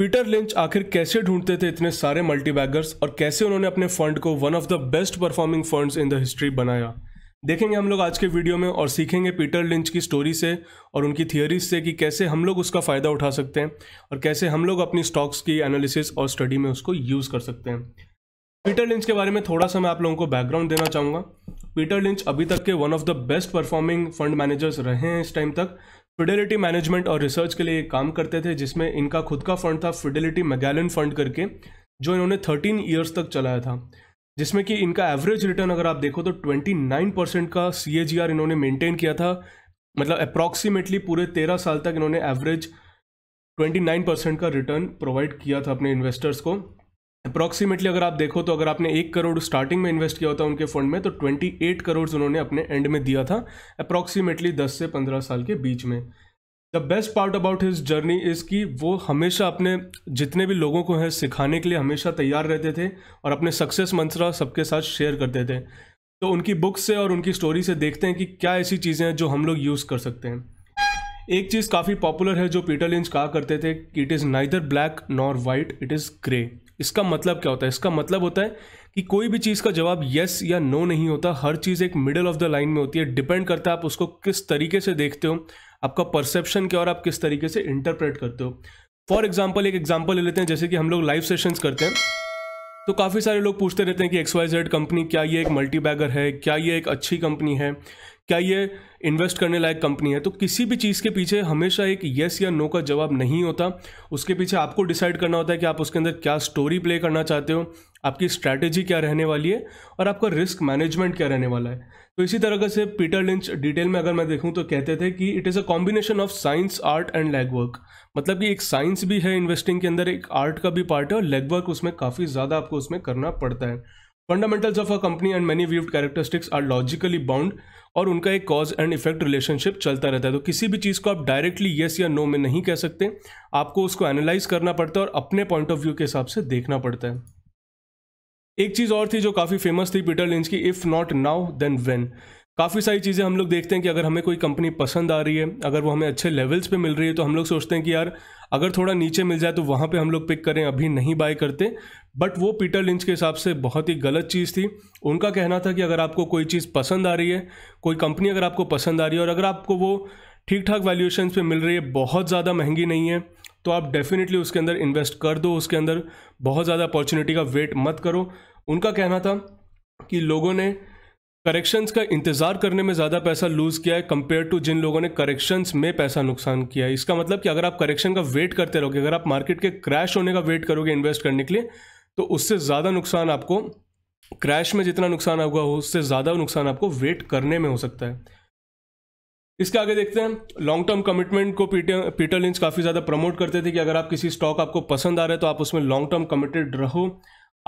Peter lynch आखिर कैसे ढूंढते थे इतने सारे मल्टीबैगर्स और कैसे उन्होंने अपने फंड को one of the best performing funds in the history बनाया देखेंगे हम लोग आज के वीडियो में और सीखेंगे पीटर लिंच की स्टोरी से और उनकी थियोरीज से कि कैसे हम लोग उसका फ़ायदा उठा सकते हैं और कैसे हम लोग अपनी स्टॉक्स की एनालिसिस और स्टडी में उसको यूज़ कर सकते हैं पीटर लिंच के बारे में थोड़ा सा मैं आप लोगों को बैकग्राउंड देना चाहूँगा पीटर लिंच अभी तक के one of the best performing fund managers रहे हैं इस टाइम तक फिडेलिटी मैनेजमेंट और रिसर्च के लिए काम करते थे जिसमें इनका खुद का फंड था फिडेलिटी मेगैलन फंड करके जो इन्होंने थर्टीन ईयर्स तक चलाया था जिसमें कि इनका एवरेज रिटर्न अगर आप देखो तो ट्वेंटी नाइन परसेंट का सी ए जी आर इन्होंने मेनटेन किया था मतलब अप्रॉक्सीमेटली पूरे तेरह साल तक इन्होंने एवरेज ट्वेंटी नाइन परसेंट का रिटर्न प्रोवाइड किया था अपने इन्वेस्टर्स को अप्रॉक्सीमेटली अगर आप देखो तो अगर आपने एक करोड़ स्टार्टिंग में इन्वेस्ट किया होता उनके फंड में तो ट्वेंटी एट करोड़ उन्होंने अपने एंड में दिया था अप्रॉक्सीमेटली दस से पंद्रह साल के बीच में the best part about his journey is कि वो हमेशा अपने जितने भी लोगों को हैं सिखाने के लिए हमेशा तैयार रहते थे और अपने सक्सेस मंत्रा सबके साथ शेयर करते थे तो उनकी बुक्स से और उनकी स्टोरी से देखते हैं कि क्या ऐसी चीज़ें हैं जो हम लोग यूज़ कर सकते हैं एक चीज़ काफ़ी पॉपुलर है जो पीटर लिंच कहा करते थे कि it is neither black nor white it is grey इसका मतलब क्या होता है इसका मतलब होता है कि कोई भी चीज़ का जवाब येस या नो नहीं होता हर चीज़ एक मिडल ऑफ द लाइन में होती है डिपेंड करता है आप उसको किस तरीके से देखते हो आपका परसेप्शन क्या और आप किस तरीके से इंटरप्रेट करते हो फॉर एग्जाम्पल एक एग्जाम्पल ले लेते हैं जैसे कि हम लोग लाइव सेशंस करते हैं तो काफ़ी सारे लोग पूछते रहते हैं कि एक्स वाई जेड कंपनी क्या ये एक मल्टी बैगर है क्या ये एक अच्छी कंपनी है क्या ये इन्वेस्ट करने लायक कंपनी है तो किसी भी चीज़ के पीछे हमेशा एक येस या नो का जवाब नहीं होता उसके पीछे आपको डिसाइड करना होता है कि आप उसके अंदर क्या स्टोरी प्ले करना चाहते हो आपकी स्ट्रैटेजी क्या रहने वाली है और आपका रिस्क मैनेजमेंट क्या रहने वाला है तो इसी तरह से पीटर लिंच डिटेल में अगर मैं देखूं तो कहते थे कि it is a combination of science art and leg work मतलब कि एक साइंस भी है इन्वेस्टिंग के अंदर एक आर्ट का भी पार्ट है और लेग वर्क उसमें काफ़ी ज़्यादा आपको उसमें करना पड़ता है fundamentals of a company and money viewed characteristics are logically bound और उनका एक कॉज एंड इफेक्ट रिलेशनशिप चलता रहता है तो किसी भी चीज़ को आप डायरेक्टली येस या नो में नहीं कह सकते आपको उसको एनालाइज करना पड़ता है और अपने पॉइंट ऑफ व्यू के हिसाब से देखना पड़ता है एक चीज़ और थी जो काफ़ी फेमस थी पीटर लिंच की if not now then when काफ़ी सारी चीज़ें हम लोग देखते हैं कि अगर हमें कोई कंपनी पसंद आ रही है अगर वो हमें अच्छे लेवल्स पे मिल रही है तो हम लोग सोचते हैं कि यार अगर थोड़ा नीचे मिल जाए तो वहाँ पे हम लोग पिक करें अभी नहीं बाय करते बट वो पीटर लिंच के हिसाब से बहुत ही गलत चीज़ थी उनका कहना था कि अगर आपको कोई चीज़ पसंद आ रही है कोई कंपनी अगर आपको पसंद आ रही है और अगर आपको वो ठीक ठाक वैल्यूएशन पर मिल रही है बहुत ज़्यादा महंगी नहीं है तो आप डेफिनेटली उसके अंदर इन्वेस्ट कर दो उसके अंदर बहुत ज़्यादा अपॉर्चुनिटी का वेट मत करो उनका कहना था कि लोगों ने करेक्शंस का इंतज़ार करने में ज़्यादा पैसा लूज़ किया है कंपेयर टू जिन लोगों ने करेक्शंस में पैसा नुकसान किया है इसका मतलब कि अगर आप करेक्शन का वेट करते रहोगे अगर आप मार्केट के क्रैश होने का वेट करोगे इन्वेस्ट करने के लिए तो उससे ज़्यादा नुकसान आपको क्रैश में जितना नुकसान होगा हो उससे ज़्यादा नुकसान आपको वेट करने में हो सकता है इसके आगे देखते हैं लॉन्ग टर्म कमिटमेंट को पीटर पीटर लिंच काफ़ी ज़्यादा प्रमोट करते थे कि अगर आप किसी स्टॉक आपको पसंद आ रहा है तो आप उसमें लॉन्ग टर्म कमिटेड रहो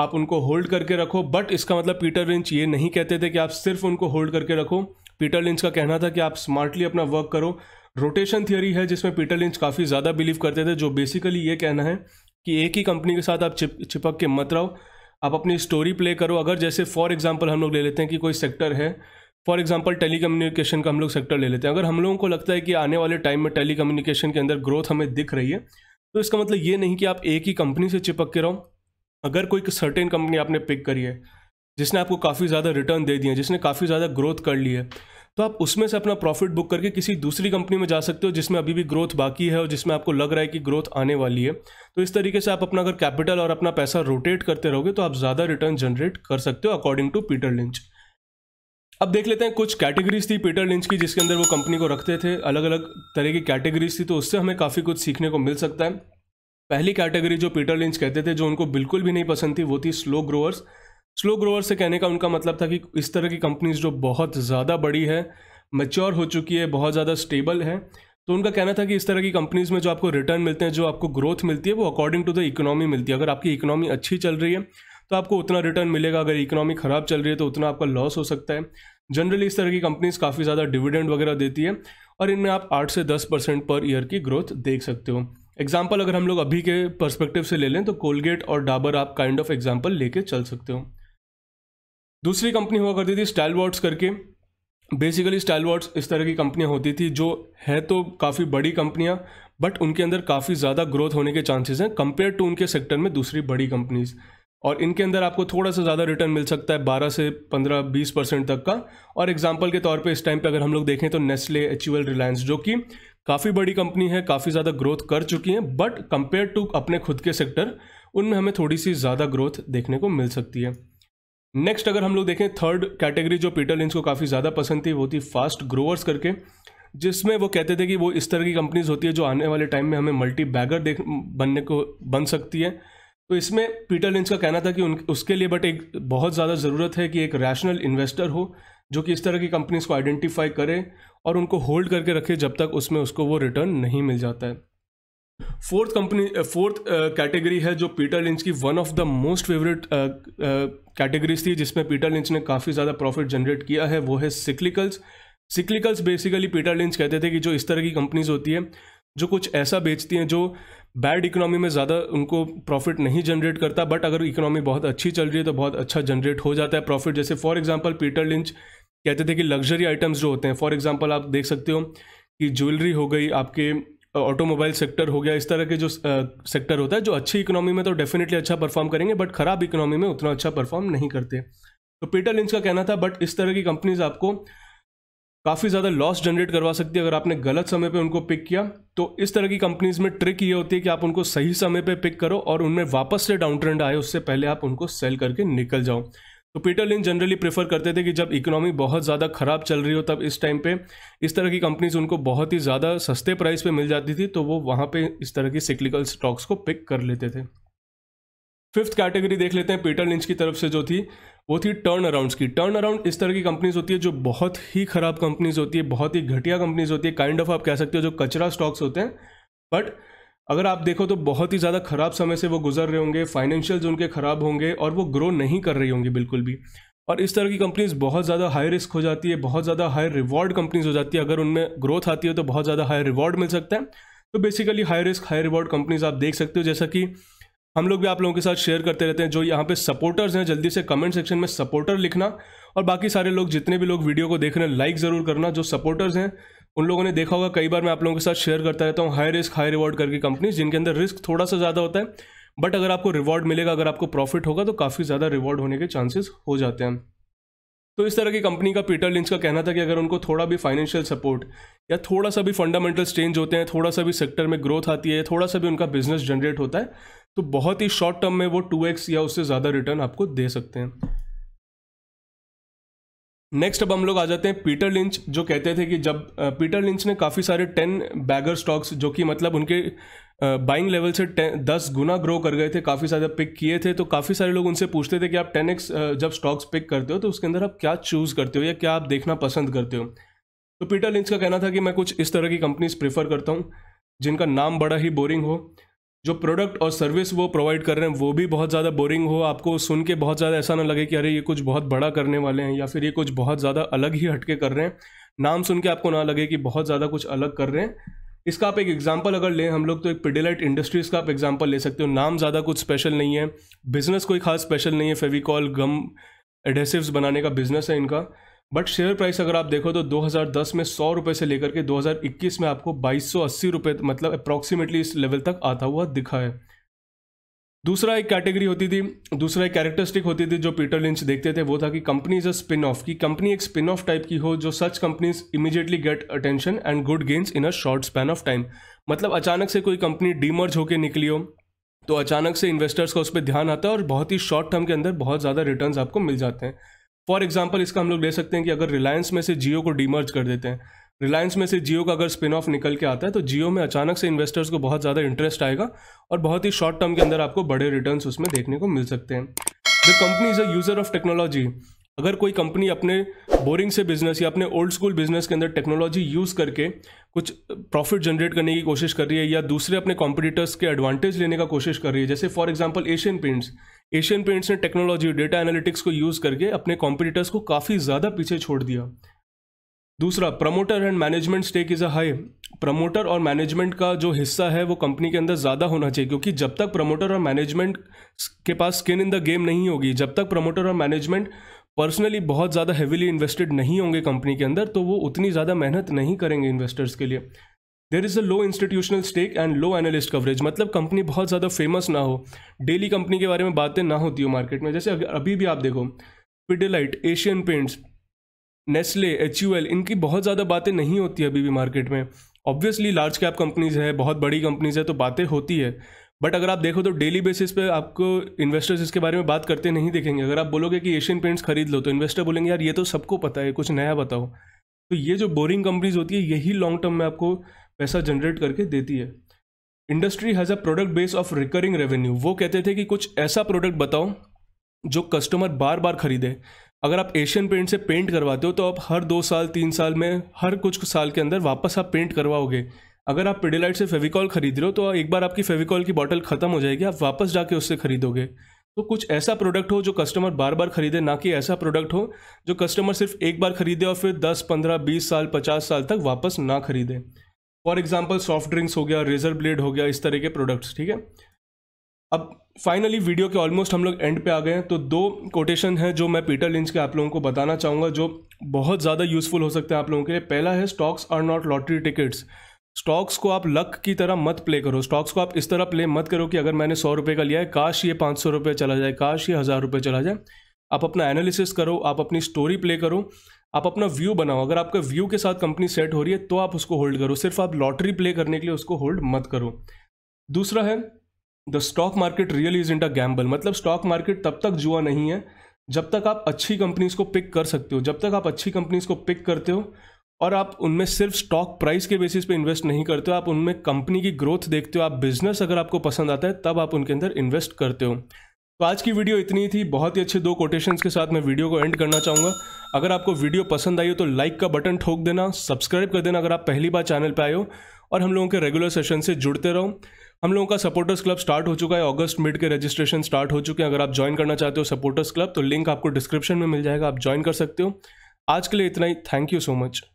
आप उनको होल्ड करके रखो बट इसका मतलब पीटर लिंच ये नहीं कहते थे कि आप सिर्फ उनको होल्ड करके रखो पीटर लिंच का कहना था कि आप स्मार्टली अपना वर्क करो रोटेशन थियोरी है जिसमें पीटर लिंच काफ़ी ज़्यादा बिलीव करते थे जो बेसिकली ये कहना है कि एक ही कंपनी के साथ आप चिप चिपक के मत रहो आप अपनी स्टोरी प्ले करो अगर जैसे फॉर एग्जाम्पल हम लोग ले लेते हैं कि कोई सेक्टर है फॉर एग्जाम्पल टेली कम्युनिकेशन का हम लोग सेक्टर ले लेते हैं अगर हम लोगों को लगता है कि आने वाले टाइम में टेली कम्युनिकेशन के अंदर ग्रोथ हमें दिख रही है तो इसका मतलब ये नहीं कि आप एक ही कंपनी से चिपक के रहो अगर कोई सर्टेन कंपनी आपने पिक करी है जिसने आपको काफ़ी ज़्यादा रिटर्न दे दिए जिसने काफ़ी ज़्यादा ग्रोथ कर ली है तो आप उसमें से अपना प्रॉफिट बुक करके किसी दूसरी कंपनी में जा सकते हो जिसमें अभी भी ग्रोथ बाकी है और जिसमें आपको लग रहा है कि ग्रोथ आने वाली है तो इस तरीके से आप अपना अगर कैपिटल और अपना पैसा रोटेट करते रहोगे तो आप ज़्यादा रिटर्न जनरेट कर सकते हो अकॉर्डिंग टू पीटर लिंच अब देख लेते हैं कुछ कैटेगरीज थी पीटर लिंच की जिसके अंदर वो कंपनी को रखते थे अलग अलग तरह की कैटेगरीज थी तो उससे हमें काफ़ी कुछ सीखने को मिल सकता है पहली कैटेगरी जो पीटर लिंच कहते थे जो उनको बिल्कुल भी नहीं पसंद थी वो थी स्लो ग्रोअर्स स्लो ग्रोवर्स से कहने का उनका मतलब था कि इस तरह की कंपनीज जो बहुत ज़्यादा बड़ी है मेच्योर हो चुकी है बहुत ज़्यादा स्टेबल है तो उनका कहना था कि इस तरह की कंपनीज़ में जो आपको रिटर्न मिलते हैं जो आपको ग्रोथ मिलती है वो अकॉर्डिंग टू द इकोनॉमी मिलती है अगर आपकी इकोनॉमी अच्छी चल रही है तो आपको उतना रिटर्न मिलेगा अगर इकोनॉमी ख़राब चल रही है तो उतना आपका लॉस हो सकता है जनरली इस तरह की कंपनीज काफ़ी ज़्यादा डिविडेंड वगैरह देती है और इनमें आप आठ से दस परसेंट पर ईयर की ग्रोथ देख सकते हो एग्जाम्पल अगर हम लोग अभी के परस्पेक्टिव से ले लें तो कोलगेट और डाबर आप काइंड ऑफ एग्जाम्पल लेके चल सकते हो दूसरी कंपनी हुआ करती थी स्टाइल वॉट्स करके बेसिकली स्टाइल वॉट्स इस तरह की कंपनियां होती थी जो है तो काफ़ी बड़ी कंपनियां बट उनके अंदर काफ़ी ज़्यादा ग्रोथ होने के चांसेस हैं कंपेयर टू उनके सेक्टर में दूसरी बड़ी कंपनीज़ और इनके अंदर आपको थोड़ा सा ज़्यादा रिटर्न मिल सकता है 12 से 15 20 परसेंट तक का और एग्जांपल के तौर पे इस टाइम पे अगर हम लोग देखें तो नेस्ले एच रिलायंस जो कि काफ़ी बड़ी कंपनी है काफ़ी ज़्यादा ग्रोथ कर चुकी हैं बट कंपेयर टू अपने खुद के सेक्टर उनमें हमें थोड़ी सी ज़्यादा ग्रोथ देखने को मिल सकती है नेक्स्ट अगर हम लोग देखें थर्ड कैटेगरी जो पीटर लिंस को काफ़ी ज़्यादा पसंद थी वो थी फास्ट ग्रोअर्स करके जिसमें वो कहते थे कि वो इस तरह की कंपनीज होती है जो आने वाले टाइम में हमें मल्टी बैगर देख बनने को बन सकती है तो इसमें पीटर लिंच का कहना था कि उन उसके लिए बट एक बहुत ज़्यादा ज़रूरत है कि एक रैशनल इन्वेस्टर हो जो कि इस तरह की कंपनीज को आइडेंटिफाई करे और उनको होल्ड करके रखे जब तक उसमें उसको वो रिटर्न नहीं मिल जाता है फोर्थ कंपनी फोर्थ कैटेगरी है जो पीटर लिंच की one of the most favourite categories थी जिसमें पीटर लिंच ने काफ़ी ज़्यादा प्रॉफिट जनरेट किया है वो है cyclicals cyclicals basically Peter Lynch कहते थे कि जो इस तरह की कंपनीज होती है जो कुछ ऐसा बेचती हैं जो बैड इकोनॉमी में ज़्यादा उनको प्रॉफिट नहीं जनरेट करता बट अगर इकोनॉमी बहुत अच्छी चल रही है तो बहुत अच्छा जनरेट हो जाता है प्रॉफिट जैसे फॉर एग्जांपल पीटर लिंच कहते थे कि लग्जरी आइटम्स जो होते हैं फॉर एग्जांपल आप देख सकते हो कि ज्वेलरी हो गई आपके ऑटोमोबाइल सेक्टर हो गया इस तरह के जो सेक्टर होता है जो अच्छी इकोनॉमी में तो डेफिनेटली अच्छा परफॉर्म करेंगे बट ख़राब इकोनॉमी में उतना अच्छा परफॉर्म नहीं करते तो पीटर लिंच का कहना था बट इस तरह की कंपनीज आपको काफ़ी ज़्यादा लॉस जनरेट करवा सकती है अगर आपने गलत समय पर उनको पिक किया तो इस तरह की कंपनीज में ट्रिक ये होती है कि आप उनको सही समय पे पिक करो और उनमें वापस से डाउन ट्रेंड आए उससे पहले आप उनको सेल करके निकल जाओ तो पीटर लिन जनरली प्रेफर करते थे कि जब इकोनॉमी बहुत ज़्यादा ख़राब चल रही हो तब इस टाइम पे इस तरह की कंपनीज उनको बहुत ही ज़्यादा सस्ते प्राइस पे मिल जाती थी तो वो वहाँ पे इस तरह की सिक्लिकल स्टॉक्स को पिक कर लेते थे फिफ्थ कैटेगरी देख लेते हैं पीटर लिंच की तरफ से जो थी वो थी टर्न अराउंड की टर्न अराउंड इस तरह की कंपनीज होती है जो बहुत ही खराब कंपनीज होती है बहुत ही घटिया कंपनीज होती है काइंड ऑफ आप कह सकते हो जो कचरा स्टॉक्स होते हैं बट अगर आप देखो तो बहुत ही ज़्यादा खराब समय से वो गुजर रहे होंगे फाइनेंशियल्स उनके ख़राब होंगे और वो ग्रो नहीं कर रही होंगी बिल्कुल भी और इस तरह की कंपनीज बहुत ज़्यादा हाई रिस्क हो जाती है बहुत ज़्यादा हाई रिवॉर्ड कंपनीज हो जाती है अगर उनमें ग्रोथ आती है तो बहुत ज़्यादा हाई रिवॉर्ड मिल सकता है तो basically high risk high reward companies आप देख सकते हो जैसा कि हम लोग भी आप लोगों के साथ शेयर करते रहते हैं जो यहाँ पे सपोर्टर्स हैं जल्दी से कमेंट सेक्शन में सपोर्टर लिखना और बाकी सारे लोग जितने भी लोग वीडियो को देख रहे हैं लाइक ज़रूर करना जो सपोर्टर्स हैं उन लोगों ने देखा होगा कई बार मैं आप लोगों के साथ शेयर करता रहता हूँ हाई रिस्क हाई रिवॉर्ड करके कंपनीज जिनके अंदर रिस्क थोड़ा सा ज़्यादा होता है बट अगर आपको रिवॉर्ड मिलेगा अगर आपको प्रॉफिट होगा तो काफ़ी ज़्यादा रिवॉर्ड होने के चांसेस हो जाते हैं तो इस तरह की कंपनी का पीटर लिंच का कहना था कि अगर उनको थोड़ा भी फाइनेंशियल सपोर्ट या थोड़ा सा भी फंडामेंटल्स चेंज होते हैं थोड़ा सा भी सेक्टर में ग्रोथ आती है थोड़ा सा भी उनका बिजनेस जनरेट होता है तो बहुत ही शॉर्ट टर्म में वो टू एक्स या उससे ज़्यादा रिटर्न आपको दे सकते हैं नेक्स्ट अब हम लोग आ जाते हैं पीटर लिंच जो कहते थे कि जब पीटर लिंच ने काफ़ी सारे टेन बैगर स्टॉक्स जो कि मतलब उनके बाइंग लेवल से टेन दस गुना ग्रो कर गए थे काफ़ी सारे पिक किए थे तो काफ़ी सारे लोग उनसे पूछते थे कि आप टेन एक्स जब स्टॉक्स पिक करते हो तो उसके अंदर आप क्या चूज़ करते हो या क्या आप देखना पसंद करते हो तो पीटर लिंच का कहना था कि मैं कुछ इस तरह की कंपनीज प्रेफर करता हूँ जिनका नाम बड़ा ही बोरिंग हो जो प्रोडक्ट और सर्विस वो प्रोवाइड कर रहे हैं वो भी बहुत ज़्यादा बोरिंग हो आपको सुन के बहुत ज़्यादा ऐसा ना लगे कि अरे ये कुछ बहुत बड़ा करने वाले हैं या फिर ये कुछ बहुत ज़्यादा अलग ही हटके कर रहे हैं नाम सुन के आपको ना लगे कि बहुत ज़्यादा कुछ अलग कर रहे हैं इसका आप एक एग्जाम्पल अगर लें हम लोग तो एक पिडिलाइट इंडस्ट्रीज़ का आप एग्जाम्पल ले सकते हो नाम ज़्यादा कुछ स्पेशल नहीं है बिज़नेस कोई खास स्पेशल नहीं है फेविकॉल गम एडेसिव्स बनाने का बिज़नेस है इनका बट शेयर प्राइस अगर आप देखो तो 2010 में सौ रुपये से लेकर के 2021 में आपको बाईस सौ अस्सी मतलब अप्रॉक्सीमेटली इस लेवल तक आता हुआ दिखा है दूसरा एक कैटेगरी होती थी दूसरा एक कैरेक्टरिस्टिक होती थी जो पीटर लिंच देखते थे वो था कि company is a spin off की कंपनी एक स्पिन ऑफ टाइप की हो जो such companies immediately get attention and good gains in a short span of time मतलब अचानक से कोई कंपनी डीमर्ज होकर निकली हो तो अचानक से इन्वेस्टर्स का उस पर ध्यान आता है और बहुत ही शॉर्ट टर्म के अंदर बहुत ज़्यादा रिटर्न आपको मिल जाते हैं फॉर एग्जाम्पल इसका हम लोग ले सकते हैं कि अगर रिलायंस में से जियो को डीमर्ज कर देते हैं रिलायंस में से जियो का अगर स्पिन ऑफ निकल के आता है तो जियो में अचानक से इन्वेस्टर्स को बहुत ज़्यादा इंटरेस्ट आएगा और बहुत ही शॉर्ट टर्म के अंदर आपको बड़े रिटर्न उसमें देखने को मिल सकते हैं the company is a user of technology अगर कोई कंपनी अपने बोरिंग से बिजनेस या अपने ओल्ड स्कूल बिजनेस के अंदर टेक्नोलॉजी यूज़ करके कुछ प्रॉफिट जनरेट करने की कोशिश कर रही है या दूसरे अपने कॉम्पिटिटर्स के एडवांटेज लेने का कोशिश कर रही है जैसे for example Asian Paints Asian Paints ने टेक्नोलॉजी डेटा एनालिटिक्स को यूज़ करके अपने कॉम्पिटिटर्स को काफ़ी ज़्यादा पीछे छोड़ दिया दूसरा promoter and management stake is a high promoter और मैनेजमेंट का जो हिस्सा है वो कंपनी के अंदर ज़्यादा होना चाहिए क्योंकि जब तक प्रमोटर और मैनेजमेंट के पास स्किन इन द गेम नहीं होगी जब तक प्रमोटर और मैनेजमेंट पर्सनली बहुत ज़्यादा हैविली इन्वेस्टेड नहीं होंगे कंपनी के अंदर तो वो उतनी ज़्यादा मेहनत नहीं करेंगे इन्वेस्टर्स के लिए there is a low institutional stake and low analyst coverage मतलब कंपनी बहुत ज़्यादा फेमस ना हो डेली कंपनी के बारे में बातें ना होती हो मार्केट में जैसे अभी भी आप देखो Pidilite Asian Paints Nestle H U L इनकी बहुत ज़्यादा बातें नहीं होती अभी भी मार्केट में ऑब्वियसली लार्ज कैप कंपनीज है बहुत बड़ी कंपनीज है तो बातें होती है बट अगर आप देखो तो डेली बेसिस पे आपको इन्वेस्टर्स इसके बारे में बात करते नहीं देखेंगे अगर आप बोलोगे कि एशियन पेंट्स खरीद लो तो इन्वेस्टर बोलेंगे यार ये तो सबको पता है कुछ नया बताओ तो ये जो बोरिंग कंपनीज होती है यही लॉन्ग टर्म में आपको पैसा जनरेट करके देती है industry has a product base of recurring revenue वो कहते थे कि कुछ ऐसा प्रोडक्ट बताओ जो कस्टमर बार बार खरीदे अगर आप एशियन पेंट से पेंट करवाते हो तो आप हर दो साल तीन साल में हर कुछ साल के अंदर वापस आप पेंट करवाओगे अगर आप पिडेलाइट से फेविकॉल खरीद रहे हो तो एक बार आपकी फेविकॉल की बॉटल खत्म हो जाएगी आप वापस जाके उससे खरीदोगे तो कुछ ऐसा प्रोडक्ट हो जो कस्टमर बार बार खरीदे ना कि ऐसा प्रोडक्ट हो जो कस्टमर सिर्फ एक बार खरीदे और फिर दस पंद्रह बीस साल पचास साल तक वापस ना खरीदे फॉर एग्जाम्पल सॉफ्ट ड्रिंक्स हो गया रेजर ब्लेड हो गया इस तरह के प्रोडक्ट्स ठीक है अब फाइनली वीडियो के ऑलमोस्ट हम लोग एंड पे आ गए हैं तो दो कोटेशन हैं जो मैं पीटर लिंच के आप लोगों को बताना चाहूँगा जो बहुत ज़्यादा यूज़फुल हो सकते हैं आप लोगों के लिए पहला है stocks are not lottery tickets stocks को आप लक की तरह मत प्ले करो स्टॉक्स को आप इस तरह प्ले मत करो कि अगर मैंने सौ रुपये का लिया है काश ये पाँच सौ रुपये चला जाए काश ये हज़ार रुपये चला जाए आप अपना एनालिसिस करो आप अपनी स्टोरी प्ले करो आप अपना व्यू बनाओ अगर आपका व्यू के साथ कंपनी सेट हो रही है तो आप उसको होल्ड करो सिर्फ आप लॉटरी प्ले करने के लिए उसको होल्ड मत करो दूसरा है the stock market real is in a gamble मतलब स्टॉक मार्केट तब तक जुआ नहीं है जब तक आप अच्छी कंपनीज को पिक कर सकते हो जब तक आप अच्छी कंपनीज को पिक करते हो और आप उनमें सिर्फ स्टॉक प्राइस के बेसिस पे इन्वेस्ट नहीं करते हो आप उनमें कंपनी की ग्रोथ देखते हो आप बिजनेस अगर आपको पसंद आता है तब आप उनके अंदर इन्वेस्ट करते हो तो आज की वीडियो इतनी थी बहुत ही अच्छे दो कोटेशंस के साथ मैं वीडियो को एंड करना चाहूँगा अगर आपको वीडियो पसंद आई हो तो लाइक का बटन ठोक देना सब्सक्राइब कर देना अगर आप पहली बार चैनल पर आए हो और हम लोगों के रेगुलर सेशन से जुड़ते रहो हम लोगों का सपोर्टर्स क्लब स्टार्ट हो चुका है अगस्त मिड के रजिस्ट्रेशन स्टार्ट हो चुके हैं अगर आप ज्वाइन करना चाहते हो सपोर्टर्स क्लब तो लिंक आपको डिस्क्रिप्शन में मिल जाएगा आप ज्वाइन कर सकते हो आज के लिए इतना ही थैंक यू सो मच